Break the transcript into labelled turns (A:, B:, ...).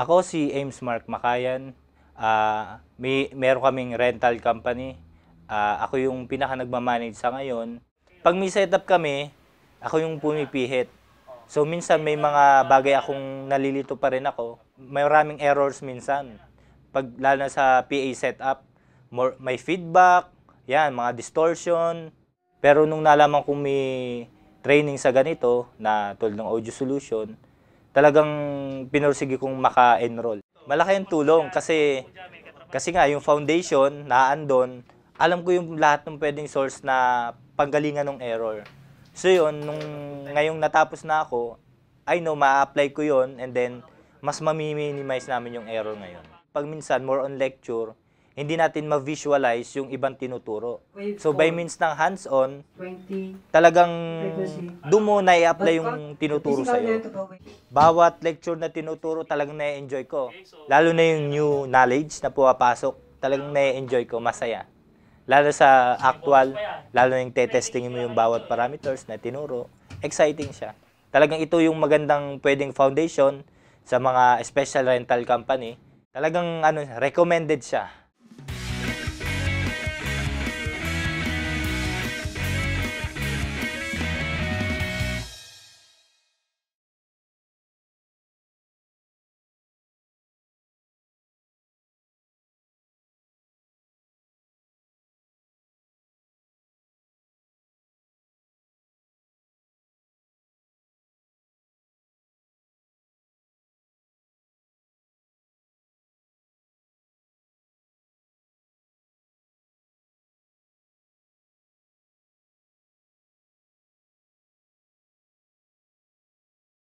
A: Ako si Ames Mark Makayan. Uh, may meron kaming rental company. Uh, ako yung pinaka nagma-manage sa ngayon. Pag may setup kami, ako yung pumipihit. So minsan may mga bagay akong nalilito pa rin ako. May maraming errors minsan. Pag lalo na sa PA setup, more, may feedback, yan, mga distortion. Pero nung nalaman kong may training sa ganito na tulad ng audio solution, talagang pinursige kong maka-enroll. Malaki ang tulong kasi kasi nga yung foundation na andon, alam ko yung lahat ng pwedeng source na panggalingan ng error. So yun, nung ngayong natapos na ako, I know ma-apply ko yun and then mas mami-minimize namin yung error ngayon. Pag minsan, more on lecture, hindi natin ma-visualize yung ibang tinuturo. So by means ng hands-on, talagang doon mo na-apply yung tinuturo sa iyo. Bawat lecture na tinuturo talagang na-enjoy ko. Lalo na yung new knowledge na pumapasok, talagang na-enjoy ko, masaya. Lalo sa actual, lalo na yung testing mo yung bawat parameters na tinuro, exciting siya. Talagang ito yung magandang pwedeng foundation sa mga special rental company. Talagang ano, recommended siya